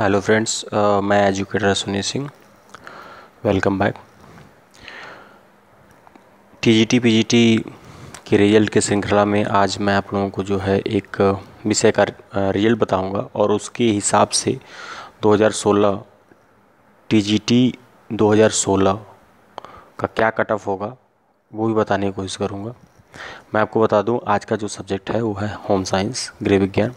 hello friends uh, मैं educator Sunil Singh welcome back TGT PGT के result के श्रृंखला में आज मैं आप लोगों को जो है एक uh, विषय का रिजल्ट uh, बताऊंगा और उसके हिसाब से 2016 टीजीटी 2016 का क्या कट ऑफ होगा वो भी बताने की कोशिश करूंगा मैं आपको बता दूं आज का जो सब्जेक्ट है वो है होम साइंस गृह विज्ञान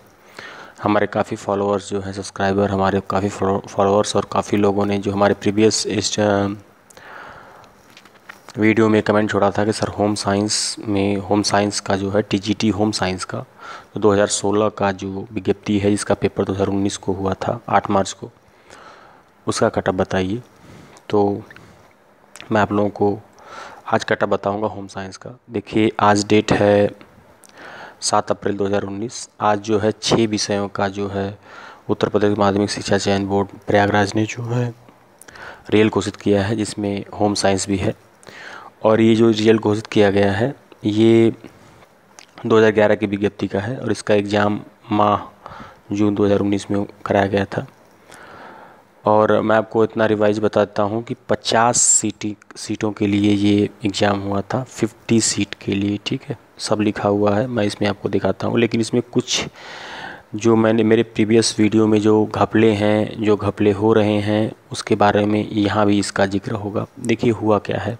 हमारे काफ़ी फॉलोअर्स जो हैं सब्सक्राइबर हमारे काफ़ी फॉलोअर्स और काफ़ी लोगों ने जो हमारे प्रीवियस इस वीडियो में कमेंट छोड़ा था कि सर होम साइंस में होम साइंस का जो है टीजीटी होम साइंस का तो 2016 का जो विज्ञप्ति है जिसका पेपर 2019 को हुआ था 8 मार्च को उसका कटअप बताइए तो मैं आप लोगों को आज कटअप बताऊंगा होम साइंस का देखिए आज डेट है सात अप्रैल 2019 आज जो है छः विषयों का जो है उत्तर प्रदेश माध्यमिक शिक्षा चयन बोर्ड प्रयागराज ने जो है रियल घोषित किया है जिसमें होम साइंस भी है और ये जो रियल घोषित किया गया है ये 2011 की विज्ञप्ति का है और इसका एग्ज़ाम माह जून 2019 में कराया गया था और मैं आपको इतना रिवाइज बताता हूँ कि 50 सीटी सीटों के लिए ये एग्ज़ाम हुआ था 50 सीट के लिए ठीक है सब लिखा हुआ है मैं इसमें आपको दिखाता हूँ लेकिन इसमें कुछ जो मैंने मेरे प्रीवियस वीडियो में जो घपले हैं जो घपले हो रहे हैं उसके बारे में यहाँ भी इसका जिक्र होगा देखिए हुआ क्या है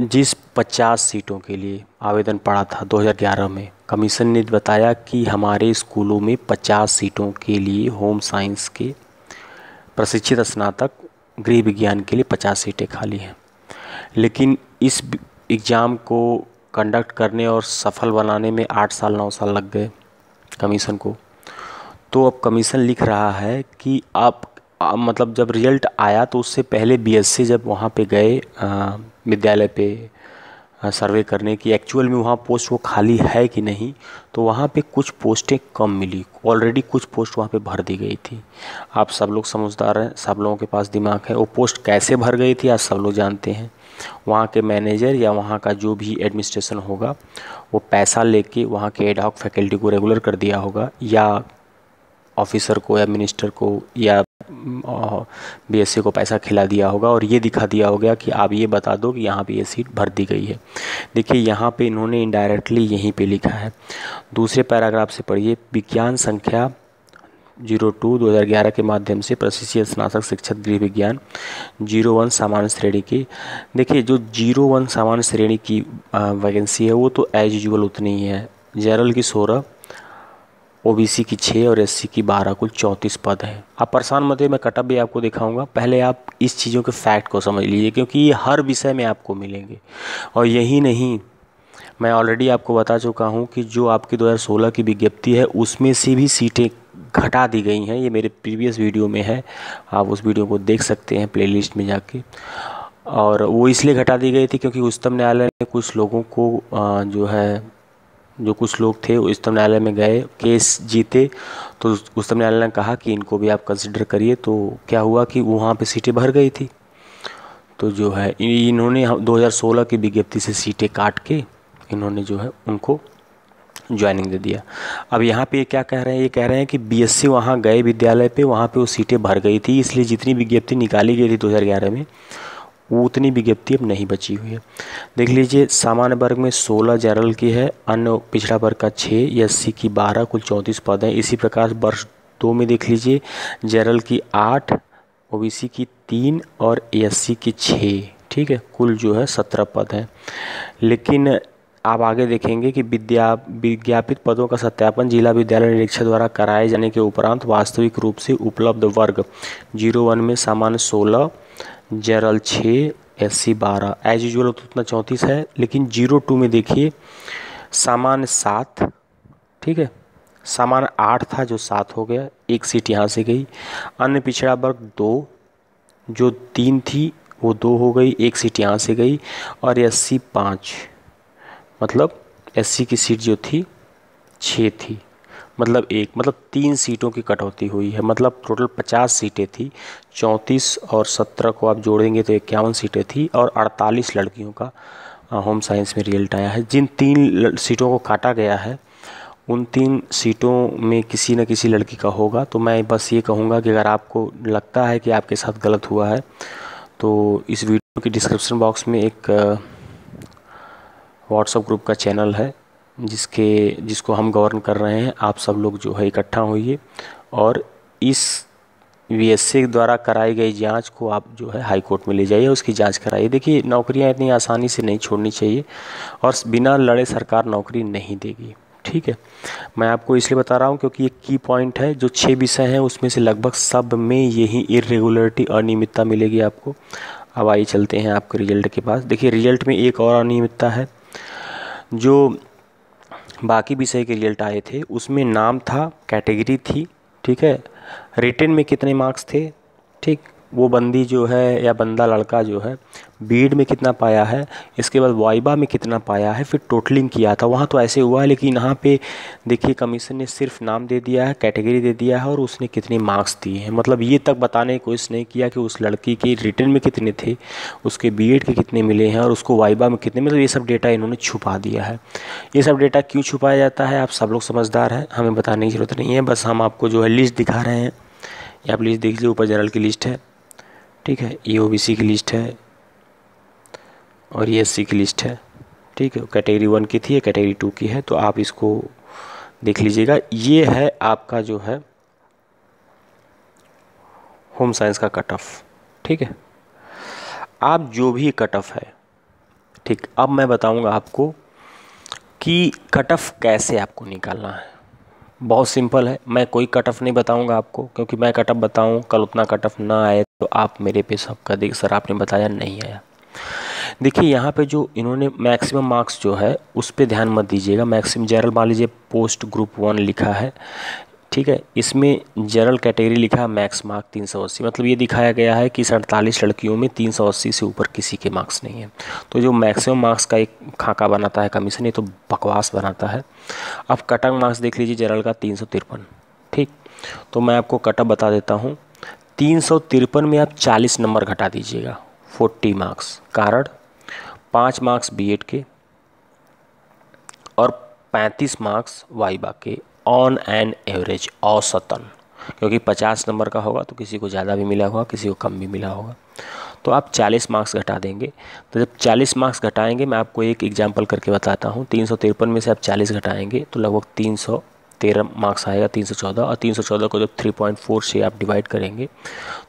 जिस 50 सीटों के लिए आवेदन पड़ा था 2011 में कमीशन ने बताया कि हमारे स्कूलों में 50 सीटों के लिए होम साइंस के प्रशिक्षित स्नातक गृह विज्ञान के लिए 50 सीटें खाली हैं लेकिन इस एग्ज़ाम को कंडक्ट करने और सफल बनाने में आठ साल नौ साल लग गए कमीशन को तो अब कमीशन लिख रहा है कि आप आ, मतलब जब रिजल्ट आया तो उससे पहले बी जब वहाँ पे गए विद्यालय पे हाँ, सर्वे करने की एक्चुअल में वहाँ पोस्ट वो खाली है कि नहीं तो वहाँ पे कुछ पोस्टें कम मिली ऑलरेडी कुछ पोस्ट वहाँ पे भर दी गई थी आप सब लोग समझदार हैं सब लोगों के पास दिमाग है वो पोस्ट कैसे भर गई थी आप सब लोग जानते हैं वहाँ के मैनेजर या वहाँ का जो भी एडमिनिस्ट्रेशन होगा वो पैसा लेके वहाँ के एडहॉक फैकल्टी को रेगुलर कर दिया होगा या ऑफिसर को या मिनिस्टर को या बीएसए को पैसा खिला दिया होगा और ये दिखा दिया होगा कि आप ये बता दो कि यहाँ पर ये सीट भर दी गई है देखिए यहाँ पे इन्होंने इनडायरेक्टली यहीं पे लिखा है दूसरे पैराग्राफ से पढ़िए विज्ञान संख्या जीरो टू दो हज़ार ग्यारह के माध्यम से प्रशिक्षित स्नातक शिक्षक गृह विज्ञान जीरो वन सामान्य श्रेणी की देखिए जो जीरो वन सामान्य श्रेणी की वैकेंसी है वो तो एज यूजल उतनी ही है जनरल की सोलह ओबीसी की छः और एससी की बारह कुल चौंतीस पद हैं आप परेशान मत मैं कटअप भी आपको दिखाऊंगा पहले आप इस चीज़ों के फैक्ट को समझ लीजिए क्योंकि ये हर विषय में आपको मिलेंगे और यही नहीं मैं ऑलरेडी आपको बता चुका हूँ कि जो आपकी 2016 की विज्ञप्ति है उसमें से भी सीटें घटा दी गई हैं ये मेरे प्रीवियस वीडियो में है आप उस वीडियो को देख सकते हैं प्लेलिस्ट में जाके और वो इसलिए घटा दी गई थी क्योंकि उच्चतम न्यायालय ने कुछ लोगों को जो है जो कुछ लोग थे उच्चतम न्यायालय में गए केस जीते तो उच्चतम न्यायालय ने कहा कि इनको भी आप कंसिडर करिए तो क्या हुआ कि वहाँ पे सीटें भर गई थी तो जो है इन्होंने 2016 की विज्ञप्ति से सीटें काट के इन्होंने जो है उनको ज्वाइनिंग दे दिया अब यहाँ पे ये क्या कह रहे हैं ये कह रहे हैं कि बीएससी वहाँ गए विद्यालय पे वहाँ पे वो सीटें भर गई थी इसलिए जितनी विज्ञप्ति निकाली गई थी 2011 में वो उतनी विज्ञप्ति अब नहीं बची हुई है देख लीजिए सामान्य वर्ग में 16 जनरल की है अन्य पिछड़ा वर्ग का 6 एस सी की 12 कुल 34 पद हैं इसी प्रकार वर्ष दो में देख लीजिए जनरल की 8 ओबीसी की 3 और एस की 6 ठीक है कुल जो है 17 पद हैं लेकिन आप आगे देखेंगे कि विद्या विज्ञापित पदों का सत्यापन जिला विद्यालय निरीक्षक द्वारा कराए जाने के उपरांत वास्तविक रूप से उपलब्ध वर्ग जीरो वन में सामान्य सोलह जनरल छः एस सी बारह एज यूजल तो उतना चौंतीस है लेकिन जीरो टू में देखिए सामान्य सात ठीक है सामान्य आठ था जो सात हो गया एक सीट यहाँ से गई अन्य पिछड़ा वर्ग दो जो तीन थी वो दो हो गई एक सीट यहाँ से गई और एस सी पाँच मतलब एस की सीट जो थी छः थी मतलब एक मतलब तीन सीटों की कटौती हुई है मतलब टोटल पचास सीटें थी चौंतीस और सत्रह को आप जोड़ेंगे तो इक्यावन सीटें थी और अड़तालीस लड़कियों का होम साइंस में रिजल्ट आया है जिन तीन सीटों को काटा गया है उन तीन सीटों में किसी न किसी लड़की का होगा तो मैं बस ये कहूँगा कि अगर आपको लगता है कि आपके साथ गलत हुआ है तो इस वीडियो के डिस्क्रिप्शन बॉक्स में एक व्हाट्सअप ग्रुप का चैनल है जिसके जिसको हम गवर्न कर रहे हैं आप सब लोग जो है इकट्ठा होइए और इस वी द्वारा कराई गई जांच को आप जो है हाई कोर्ट में ले जाइए उसकी जांच कराइए देखिए नौकरियां इतनी आसानी से नहीं छोड़नी चाहिए और बिना लड़े सरकार नौकरी नहीं देगी ठीक है मैं आपको इसलिए बता रहा हूँ क्योंकि ये की पॉइंट है जो छः विषय हैं उसमें से लगभग सब में यही इरेगुलरिटी अनियमितता मिलेगी आपको अब आइए चलते हैं आपके रिजल्ट के पास देखिए रिजल्ट में एक और अनियमितता है जो बाकी विषय के रिजल्ट आए थे उसमें नाम था कैटेगरी थी ठीक है रिटर्न में कितने मार्क्स थे ठीक वो बंदी जो है या बंदा लड़का जो है बीड में कितना पाया है इसके बाद वाइबा में कितना पाया है फिर टोटलिंग किया था वहाँ तो ऐसे हुआ है लेकिन यहाँ पे देखिए कमीशन ने सिर्फ नाम दे दिया है कैटेगरी दे दिया है और उसने कितने मार्क्स दिए हैं मतलब ये तक बताने की कोशिश नहीं किया कि उस लड़की के रिटर्न में कितने थे उसके बी के कितने मिले हैं और उसको वाइबा में कितने मतलब ये सब डेटा इन्होंने छुपा दिया है ये सब डेटा क्यों छुपाया जाता है आप सब लोग समझदार हैं हमें बताने की ज़रूरत नहीं है बस हम आपको जो है लिस्ट दिखा रहे हैं ये आप लिस्ट देख लीजिए ऊपर जनरल की लिस्ट है ठीक है ये e ओबीसी की लिस्ट है और ये e एस की लिस्ट है ठीक है कैटेगरी वन की थी या कैटेगरी टू की है तो आप इसको देख लीजिएगा ये है आपका जो है होम साइंस का कट ऑफ ठीक है आप जो भी कट ऑफ है ठीक अब मैं बताऊंगा आपको कि कट ऑफ कैसे आपको निकालना है बहुत सिंपल है मैं कोई कट ऑफ नहीं बताऊंगा आपको क्योंकि मैं कट ऑफ बताऊं कल उतना कट ऑफ ना आए तो आप मेरे पे सबका देख सर आपने बताया नहीं आया देखिए यहाँ पे जो इन्होंने मैक्सिमम मार्क्स जो है उस पर ध्यान मत दीजिएगा मैक्सिमम जनरल मान लीजिए पोस्ट ग्रुप वन लिखा है ठीक है इसमें जनरल कैटेगरी लिखा है मैक्स मार्क तीन सौ अस्सी मतलब ये दिखाया गया है कि सड़तालीस लड़कियों में तीन सौ अस्सी से ऊपर किसी के मार्क्स नहीं है तो जो मैक्सिमम मार्क्स का एक खाका बनाता है कमीशन ये तो बकवास बनाता है अब कटअप मार्क्स देख लीजिए जनरल का तीन सौ तिरपन ठीक तो मैं आपको कटअप बता देता हूँ तीन सौ तिरपन में आप चालीस नंबर घटा दीजिएगा फोर्टी मार्क्स कारण पाँच मार्क्स एड के और पैंतीस मार्क्स वाइबा के ऑन एन एवरेज औसतन क्योंकि पचास नंबर का होगा तो किसी को ज़्यादा भी मिला होगा किसी को कम भी मिला होगा तो आप 40 मार्क्स घटा देंगे तो जब 40 मार्क्स घटाएंगे मैं आपको एक एग्जांपल करके बताता हूँ तीन में से आप 40 घटाएंगे तो लगभग तीन तेरह मार्क्स आएगा तीन सौ चौदह और तीन सौ चौदह को जब थ्री पॉइंट फोर से आप डिवाइड करेंगे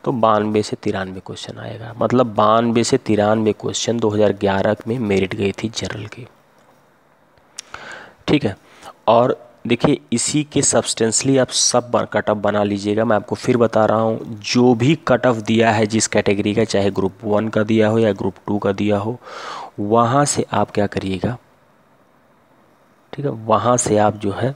तो बानवे से तिरानवे क्वेश्चन आएगा मतलब बानवे से तिरानवे क्वेश्चन दो हजार ग्यारह में मेरिट गई थी जनरल की ठीक है और देखिए इसी के सब्सटेंसली आप सब कट ऑफ बना लीजिएगा मैं आपको फिर बता रहा हूँ जो भी कट ऑफ दिया है जिस कैटेगरी का चाहे ग्रुप वन का दिया हो या ग्रुप टू का दिया हो वहाँ से आप क्या करिएगा ठीक है वहाँ से आप जो है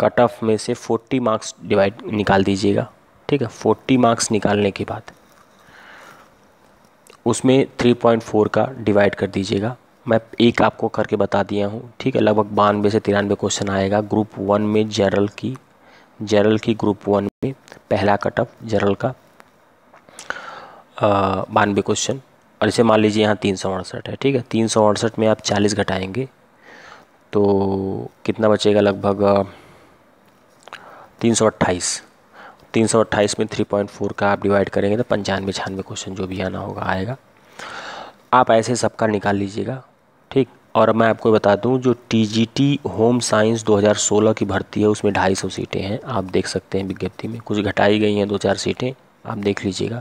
कट ऑफ में से 40 मार्क्स डिवाइड निकाल दीजिएगा ठीक है 40 मार्क्स निकालने के बाद उसमें 3.4 का डिवाइड कर दीजिएगा मैं एक आपको करके बता दिया हूँ ठीक है लगभग बानवे से तिरानवे क्वेश्चन आएगा ग्रुप वन में जनरल की जनरल की ग्रुप वन में पहला कट ऑफ जनरल का बानवे क्वेश्चन और इसे मान लीजिए यहाँ तीन सौ अड़सठ है ठीक है तीन सौ अड़सठ में आप चालीस घटाएंगे तो कितना बचेगा लगभग तीन सौ अट्ठाईस तीन सौ अट्ठाईस में थ्री पॉइंट फोर का आप डिवाइड करेंगे तो पंचानवे छानवे क्वेश्चन जो भी आना होगा आएगा आप ऐसे सबका निकाल लीजिएगा ठीक और मैं आपको बता दूं जो टीजीटी होम साइंस 2016 की भर्ती है उसमें ढाई सौ सीटें हैं आप देख सकते हैं विज्ञप्ति में कुछ घटाई गई हैं दो चार सीटें आप देख लीजिएगा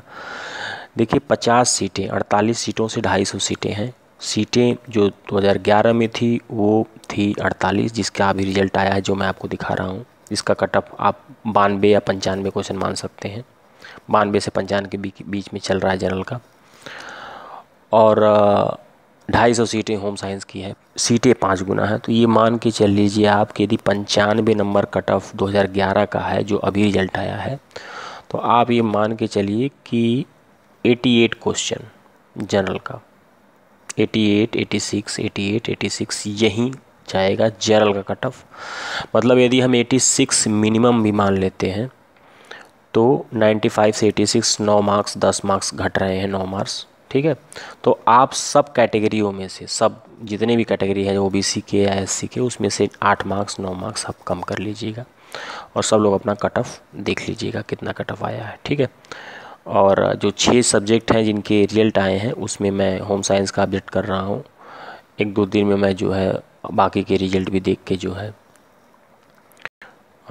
देखिए पचास सीटें अड़तालीस सीटों से ढाई सौ सीटें हैं सीटें जो 2011 में थी वो थी अड़तालीस जिसका अभी रिजल्ट आया है जो मैं आपको दिखा रहा हूँ इसका कट ऑफ आप बानवे या पंचानवे क्वेश्चन मान सकते हैं बानवे से पंचानवे के बीच में चल रहा है जनरल का और ढाई सौ सीटें होम साइंस की है सीटें पाँच गुना है तो ये मान के चल लीजिए आप यदि पंचानवे नंबर कट ऑफ 2011 का है जो अभी रिजल्ट आया है तो आप ये मान के चलिए कि 88 क्वेश्चन जनरल का 88, 86, 88, 86 यहीं जाएगा जनरल का कट ऑफ मतलब यदि हम 86 मिनिमम भी मान लेते हैं तो 95 से 86 9 मार्क्स 10 मार्क्स घट रहे हैं 9 मार्क्स ठीक है तो आप सब कैटेगरियों में से सब जितने भी कैटेगरी है ओ बी सी के या एस सी के उसमें से आठ मार्क्स नौ मार्क्स आप कम कर लीजिएगा और सब लोग अपना कट ऑफ देख लीजिएगा कितना कट ऑफ आया है ठीक है और जो छः सब्जेक्ट हैं जिनके रिजल्ट आए हैं उसमें मैं होम साइंस का अपडेट कर रहा हूँ एक दो दिन में मैं जो है बाकी के रिजल्ट भी देख के जो है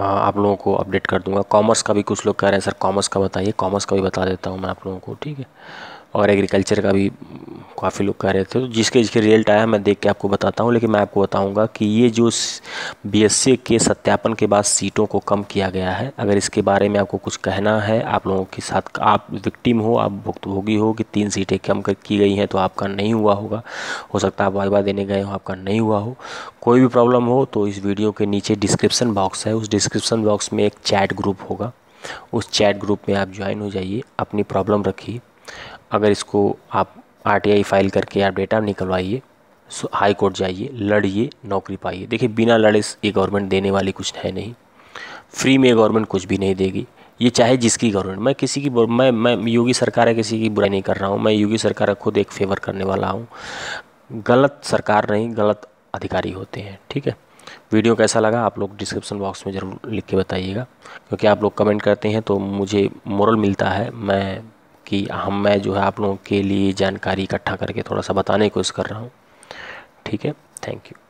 आप लोगों को अपडेट कर दूंगा कॉमर्स का भी कुछ लोग कह रहे हैं सर कॉमर्स का बताइए कॉमर्स का भी बता देता हूँ मैं आप लोगों को ठीक है और एग्रीकल्चर का भी काफ़ी लोग कह रहे थे तो जिसके जिसके रिजल्ट आया मैं देख के आपको बताता हूँ लेकिन मैं आपको बताऊँगा कि ये जो बीएससी के सत्यापन के बाद सीटों को कम किया गया है अगर इसके बारे में आपको कुछ कहना है आप लोगों के साथ आप विक्टिम हो आप भुक्तभोगी हो कि तीन सीटें कम कर की गई हैं तो आपका नहीं हुआ होगा हो सकता है आप वाइवा देने गए हो आपका नहीं हुआ हो कोई भी प्रॉब्लम हो तो इस वीडियो के नीचे डिस्क्रिप्सन बॉक्स है उस डिस्क्रिप्सन बॉक्स में एक चैट ग्रुप होगा उस चैट ग्रुप में आप ज्वाइन हो जाइए अपनी प्रॉब्लम रखिए अगर इसको आप आरटीआई फाइल करके आप डेटा निकलवाइए हाई कोर्ट जाइए लड़िए नौकरी पाइए देखिए बिना लड़े ये गवर्नमेंट देने वाली कुछ है नहीं फ्री में गवर्नमेंट कुछ भी नहीं देगी ये चाहे जिसकी गवर्नमेंट मैं किसी की मैं मैं योगी सरकार है किसी की बुराई नहीं कर रहा हूँ मैं योगी सरकार खुद एक फेवर करने वाला हूँ गलत सरकार नहीं गलत अधिकारी होते हैं ठीक है वीडियो कैसा लगा आप लोग डिस्क्रिप्शन बॉक्स में ज़रूर लिख के बताइएगा क्योंकि आप लोग कमेंट करते हैं तो मुझे मोरल मिलता है मैं कि हम मैं जो है आप लोगों के लिए जानकारी इकट्ठा करके थोड़ा सा बताने की कोशिश कर रहा हूँ ठीक है थैंक यू